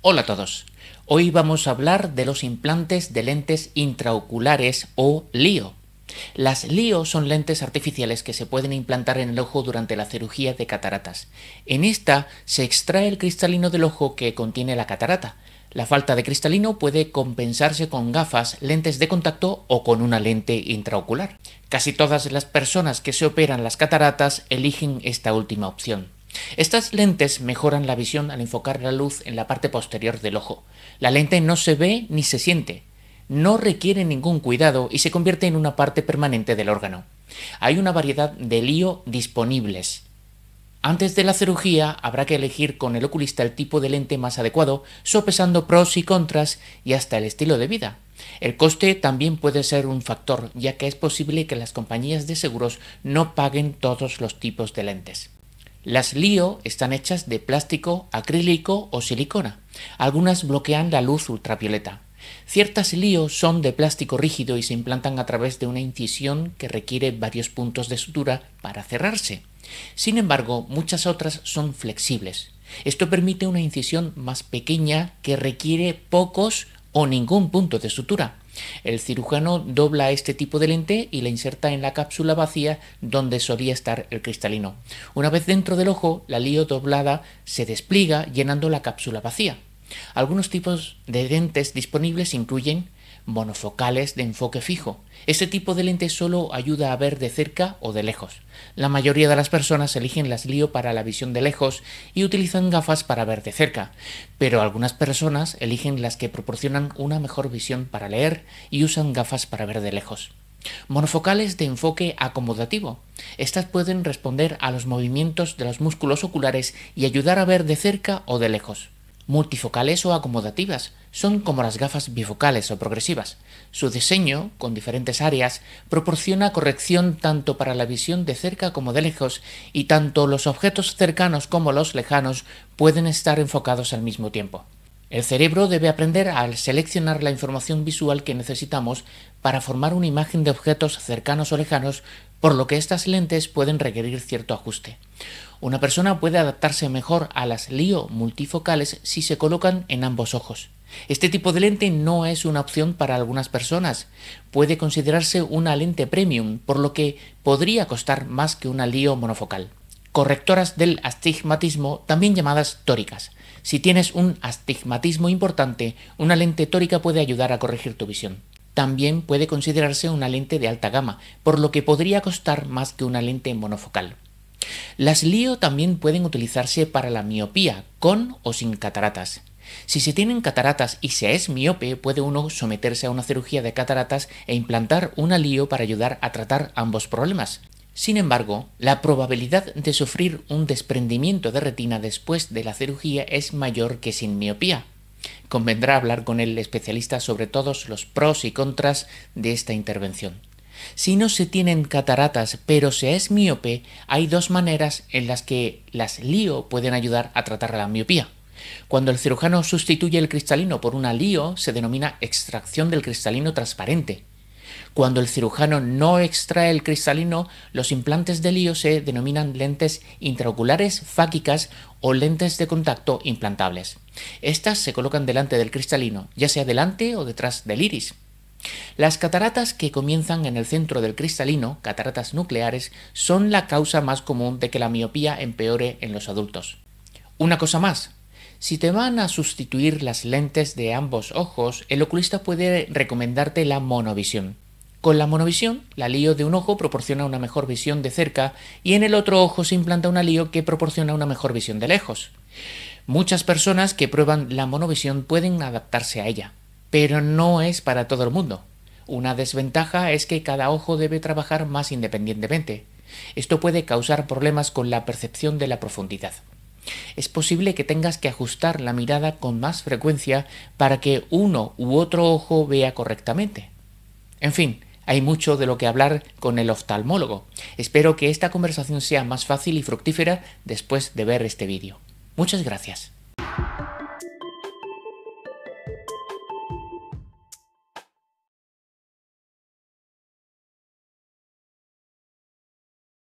Hola a todos. Hoy vamos a hablar de los implantes de lentes intraoculares o LIO. Las LIO son lentes artificiales que se pueden implantar en el ojo durante la cirugía de cataratas. En esta se extrae el cristalino del ojo que contiene la catarata. La falta de cristalino puede compensarse con gafas, lentes de contacto o con una lente intraocular. Casi todas las personas que se operan las cataratas eligen esta última opción. Estas lentes mejoran la visión al enfocar la luz en la parte posterior del ojo. La lente no se ve ni se siente, no requiere ningún cuidado y se convierte en una parte permanente del órgano. Hay una variedad de lío disponibles. Antes de la cirugía habrá que elegir con el oculista el tipo de lente más adecuado, sopesando pros y contras y hasta el estilo de vida. El coste también puede ser un factor, ya que es posible que las compañías de seguros no paguen todos los tipos de lentes. Las LIO están hechas de plástico, acrílico o silicona. Algunas bloquean la luz ultravioleta. Ciertas LIO son de plástico rígido y se implantan a través de una incisión que requiere varios puntos de sutura para cerrarse. Sin embargo, muchas otras son flexibles. Esto permite una incisión más pequeña que requiere pocos o ningún punto de sutura. El cirujano dobla este tipo de lente y la inserta en la cápsula vacía donde solía estar el cristalino. Una vez dentro del ojo, la lío doblada se despliega llenando la cápsula vacía. Algunos tipos de lentes disponibles incluyen monofocales de enfoque fijo. Este tipo de lente solo ayuda a ver de cerca o de lejos. La mayoría de las personas eligen las LIO para la visión de lejos y utilizan gafas para ver de cerca, pero algunas personas eligen las que proporcionan una mejor visión para leer y usan gafas para ver de lejos. Monofocales de enfoque acomodativo. Estas pueden responder a los movimientos de los músculos oculares y ayudar a ver de cerca o de lejos multifocales o acomodativas. Son como las gafas bifocales o progresivas. Su diseño, con diferentes áreas, proporciona corrección tanto para la visión de cerca como de lejos, y tanto los objetos cercanos como los lejanos pueden estar enfocados al mismo tiempo. El cerebro debe aprender a seleccionar la información visual que necesitamos para formar una imagen de objetos cercanos o lejanos, por lo que estas lentes pueden requerir cierto ajuste. Una persona puede adaptarse mejor a las LIO multifocales si se colocan en ambos ojos. Este tipo de lente no es una opción para algunas personas. Puede considerarse una lente premium, por lo que podría costar más que una LIO monofocal correctoras del astigmatismo, también llamadas tóricas. Si tienes un astigmatismo importante, una lente tórica puede ayudar a corregir tu visión. También puede considerarse una lente de alta gama, por lo que podría costar más que una lente monofocal. Las LIO también pueden utilizarse para la miopía, con o sin cataratas. Si se tienen cataratas y se es miope, puede uno someterse a una cirugía de cataratas e implantar una LIO para ayudar a tratar ambos problemas. Sin embargo, la probabilidad de sufrir un desprendimiento de retina después de la cirugía es mayor que sin miopía. Convendrá hablar con el especialista sobre todos los pros y contras de esta intervención. Si no se tienen cataratas pero se es miope, hay dos maneras en las que las lío pueden ayudar a tratar la miopía. Cuando el cirujano sustituye el cristalino por una lío, se denomina extracción del cristalino transparente. Cuando el cirujano no extrae el cristalino, los implantes de lío se denominan lentes intraoculares fáquicas o lentes de contacto implantables. Estas se colocan delante del cristalino, ya sea delante o detrás del iris. Las cataratas que comienzan en el centro del cristalino, cataratas nucleares, son la causa más común de que la miopía empeore en los adultos. Una cosa más. Si te van a sustituir las lentes de ambos ojos, el oculista puede recomendarte la monovisión. Con la monovisión, la lío de un ojo proporciona una mejor visión de cerca y en el otro ojo se implanta una lío que proporciona una mejor visión de lejos. Muchas personas que prueban la monovisión pueden adaptarse a ella, pero no es para todo el mundo. Una desventaja es que cada ojo debe trabajar más independientemente. Esto puede causar problemas con la percepción de la profundidad. Es posible que tengas que ajustar la mirada con más frecuencia para que uno u otro ojo vea correctamente. En fin, hay mucho de lo que hablar con el oftalmólogo. Espero que esta conversación sea más fácil y fructífera después de ver este vídeo. Muchas gracias.